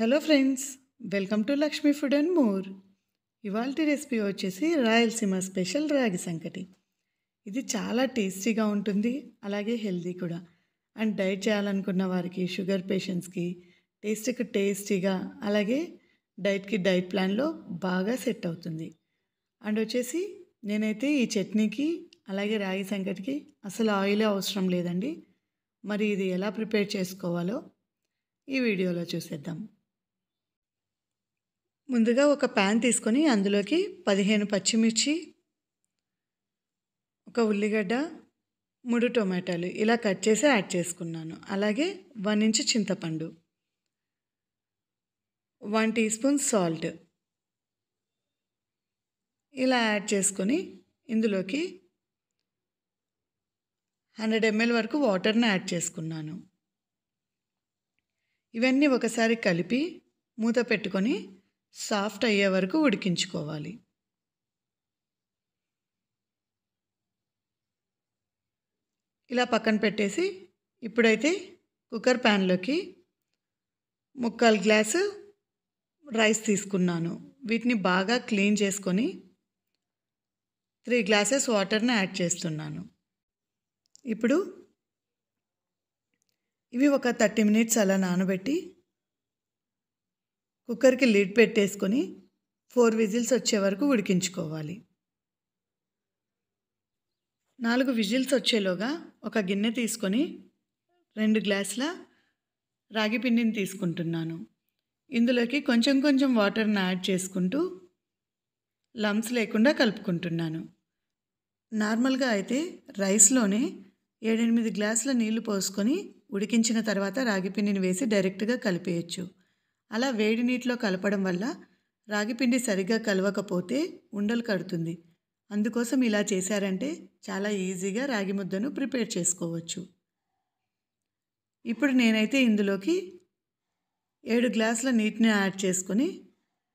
hello friends welcome to Lakshmi food and more ఇవాళ recipe వచ్చేసి Rayalaseema special రాగి సంకటి ఇది చాలా టేస్టీగా ఉంటుంది అలాగే హెల్దీ కూడా అండ్ డైట్ చేయాలనుకున్న వారికి షుగర్ పేషెంట్స్కి టేస్ట్కి టేస్టీగా అలాగే డైట్కి డైట్ ప్లాన్లో బాగా సెట్ అవుతుంది అండ్ వచ్చేసి నేనైతే ఈ చట్నీకి అలాగే రాగి సంకటికి అసలు ఆయిల్ అవసరం లేదండి మరి ఇది ఎలా ప్రిపేర్ చేసుకోవాలో ఈ వీడియోలో చూసేద్దాం ముందుగా ఒక ప్యాన్ తీసుకొని అందులోకి పదిహేను పచ్చిమిర్చి ఒక ఉల్లిగడ్డ మూడు టొమాటోలు ఇలా కట్ చేసి యాడ్ చేసుకున్నాను అలాగే వన్ ఇంచ్ చింతపండు వన్ టీ స్పూన్ సాల్ట్ ఇలా యాడ్ చేసుకొని ఇందులోకి హండ్రెడ్ ఎంఎల్ వరకు వాటర్ని యాడ్ చేసుకున్నాను ఇవన్నీ ఒకసారి కలిపి మూత పెట్టుకొని సాఫ్ట్ అయ్యే వరకు ఉడికించుకోవాలి ఇలా పక్కన పెట్టేసి ఇప్పుడైతే కుక్కర్ ప్యాన్లోకి ముక్కాలు గ్లాసు రైస్ తీసుకున్నాను వీటిని బాగా క్లీన్ చేసుకొని త్రీ గ్లాసెస్ వాటర్ని యాడ్ చేస్తున్నాను ఇప్పుడు ఇవి ఒక థర్టీ మినిట్స్ అలా నానబెట్టి కుక్కర్కి లిడ్ పెట్టేసుకొని ఫోర్ విజిల్స్ వచ్చే వరకు ఉడికించుకోవాలి నాలుగు విజిల్స్ వచ్చేలోగా ఒక గిన్నె తీసుకొని రెండు గ్లాసుల రాగి పిండిని తీసుకుంటున్నాను ఇందులోకి కొంచెం కొంచెం వాటర్ని యాడ్ చేసుకుంటూ లమ్స్ లేకుండా కలుపుకుంటున్నాను నార్మల్గా అయితే రైస్లోనే ఏడెనిమిది గ్లాసుల నీళ్లు పోసుకొని ఉడికించిన తర్వాత రాగి పిండిని వేసి డైరెక్ట్గా కలిపేయచ్చు అలా వేడి నీటిలో కలపడం వల్ల రాగిపిండి సరిగ్గా కలవకపోతే ఉండలు కడుతుంది అందుకోసం ఇలా చేశారంటే చాలా ఈజీగా రాగి ముద్దను ప్రిపేర్ చేసుకోవచ్చు ఇప్పుడు నేనైతే ఇందులోకి ఏడు గ్లాసుల నీటిని యాడ్ చేసుకొని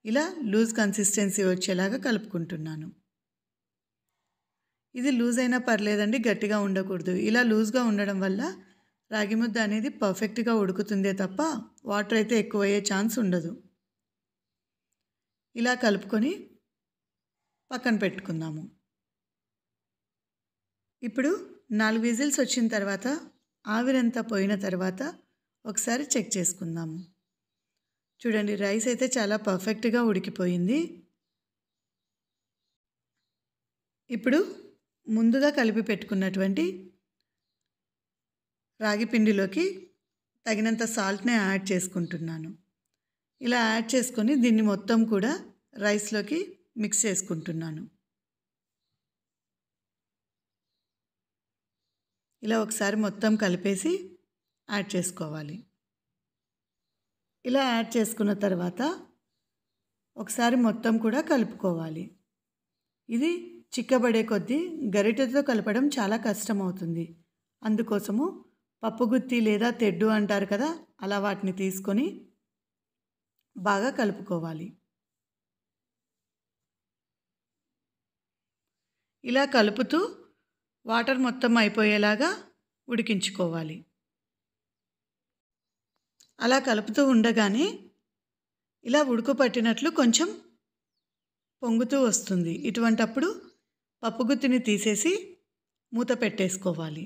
ఇలా లూజ్ కన్సిస్టెన్సీ వచ్చేలాగా కలుపుకుంటున్నాను ఇది లూజ్ అయినా పర్లేదండి గట్టిగా ఉండకూడదు ఇలా లూజ్గా ఉండడం వల్ల రాగి ముద్ద అనేది పర్ఫెక్ట్గా ఉడుకుతుందే తప్ప వాటర్ అయితే ఎక్కువయ్యే ఛాన్స్ ఉండదు ఇలా కలుపుకొని పక్కన పెట్టుకుందాము ఇప్పుడు నాలుగు విజిల్స్ వచ్చిన తర్వాత ఆవిరంతా పోయిన తర్వాత ఒకసారి చెక్ చేసుకుందాము చూడండి రైస్ అయితే చాలా పర్ఫెక్ట్గా ఉడికిపోయింది ఇప్పుడు ముందుగా కలిపి పెట్టుకున్నటువంటి రాగి పిండిలోకి తగినంత సాల్ట్నే యాడ్ చేసుకుంటున్నాను ఇలా యాడ్ చేసుకొని దీన్ని మొత్తం కూడా రైస్లోకి మిక్స్ చేసుకుంటున్నాను ఇలా ఒకసారి మొత్తం కలిపేసి యాడ్ చేసుకోవాలి ఇలా యాడ్ చేసుకున్న తర్వాత ఒకసారి మొత్తం కూడా కలుపుకోవాలి ఇది చిక్కబడే కొద్దీ గరిటెతో కలపడం చాలా కష్టమవుతుంది అందుకోసము పప్పుగుత్తి లేదా తెడ్డు అంటారు కదా అలా వాటిని తీసుకొని బాగా కలుపుకోవాలి ఇలా కలుపుతూ వాటర్ మొత్తం అయిపోయేలాగా ఉడికించుకోవాలి అలా కలుపుతూ ఉండగానే ఇలా ఉడుకుపట్టినట్లు కొంచెం పొంగుతూ వస్తుంది ఇటువంటప్పుడు పప్పుగుత్తిని తీసేసి మూత పెట్టేసుకోవాలి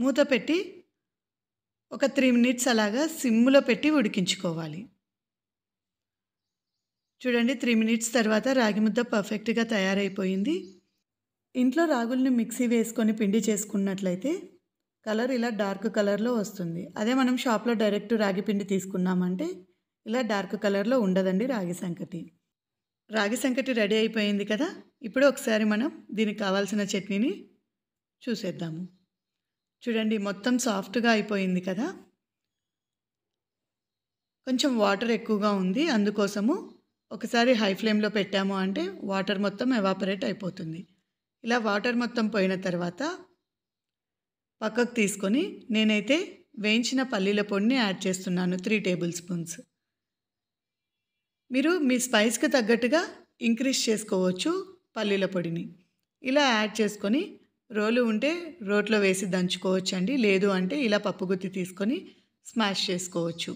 మూత పెట్టి ఒక త్రీ మినిట్స్ అలాగా సిమ్లో పెట్టి ఉడికించుకోవాలి చూడండి త్రీ మినిట్స్ తర్వాత రాగి ముద్ద పర్ఫెక్ట్గా తయారైపోయింది ఇంట్లో రాగుల్ని మిక్సీ వేసుకొని పిండి చేసుకున్నట్లయితే కలర్ ఇలా డార్క్ కలర్లో వస్తుంది అదే మనం షాప్లో డైరెక్ట్ రాగి పిండి తీసుకున్నామంటే ఇలా డార్క్ కలర్లో ఉండదండి రాగి సంకటి రాగి సంకటి రెడీ అయిపోయింది కదా ఇప్పుడు ఒకసారి మనం దీనికి కావాల్సిన చట్నీని చూసేద్దాము చూడండి మొత్తం సాఫ్ట్గా అయిపోయింది కదా కొంచెం వాటర్ ఎక్కువగా ఉంది అందుకోసము ఒకసారి హై ఫ్లేమ్లో పెట్టాము అంటే వాటర్ మొత్తం ఎవాపరేట్ అయిపోతుంది ఇలా వాటర్ మొత్తం పోయిన తర్వాత పక్కకు తీసుకొని నేనైతే వేయించిన పల్లీల పొడిని యాడ్ చేస్తున్నాను త్రీ టేబుల్ స్పూన్స్ మీరు మీ స్పైస్కి తగ్గట్టుగా ఇంక్రీజ్ చేసుకోవచ్చు పల్లీల పొడిని ఇలా యాడ్ చేసుకొని రోలు ఉంటే రోట్లో వేసి దంచుకోవచ్చు అండి లేదు అంటే ఇలా పప్పుగుత్తి తీసుకొని స్మాష్ చేసుకోవచ్చు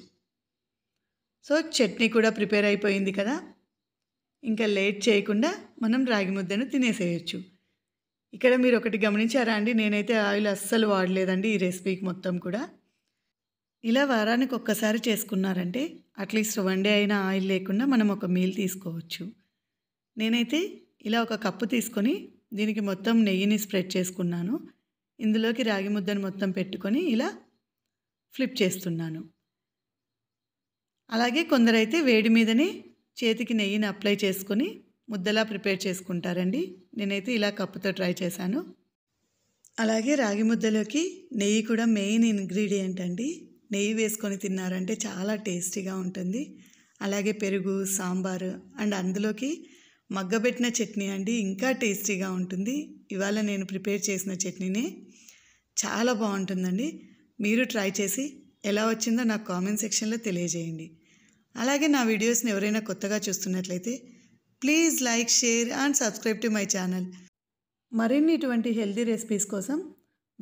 సో చట్నీ కూడా ప్రిపేర్ అయిపోయింది కదా ఇంకా లేట్ చేయకుండా మనం రాగి ముద్దను తినేసేయచ్చు ఇక్కడ మీరు ఒకటి గమనించారా అండి నేనైతే ఆయిల్ అస్సలు వాడలేదండి ఈ రెసిపీకి మొత్తం కూడా ఇలా వారానికి ఒక్కసారి చేసుకున్నారంటే అట్లీస్ట్ వన్ డే అయినా ఆయిల్ లేకుండా మనం ఒక మీల్ తీసుకోవచ్చు నేనైతే ఇలా ఒక కప్పు తీసుకొని దీనికి మొత్తం నెయ్యిని స్ప్రెడ్ చేసుకున్నాను ఇందులోకి రాగి ముద్దను మొత్తం పెట్టుకొని ఇలా ఫ్లిప్ చేస్తున్నాను అలాగే కొందరైతే వేడి మీదనే చేతికి నెయ్యిని అప్లై చేసుకొని ముద్దలా ప్రిపేర్ చేసుకుంటారండి నేనైతే ఇలా కప్పుతో ట్రై చేశాను అలాగే రాగి ముద్దలోకి నెయ్యి కూడా మెయిన్ ఇంగ్రీడియంట్ అండి నెయ్యి వేసుకొని తిన్నారంటే చాలా టేస్టీగా ఉంటుంది అలాగే పెరుగు సాంబారు అండ్ అందులోకి మగ్గబెట్టిన చట్నీ అండి ఇంకా టేస్టీగా ఉంటుంది ఇవాళ నేను ప్రిపేర్ చేసిన చట్నీని చాలా బాగుంటుందండి మీరు ట్రై చేసి ఎలా వచ్చిందో నాకు కామెంట్ సెక్షన్లో తెలియజేయండి అలాగే నా వీడియోస్ని ఎవరైనా కొత్తగా చూస్తున్నట్లయితే please like share and subscribe to my channel మరిన్ని ఇటువంటి హెల్దీ రెసిపీస్ కోసం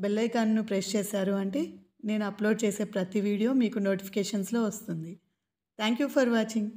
బెల్లైకాన్ను ప్రెస్ చేశారు అంటే నేను అప్లోడ్ చేసే ప్రతి వీడియో మీకు నోటిఫికేషన్స్లో వస్తుంది థ్యాంక్ యూ ఫర్ వాచింగ్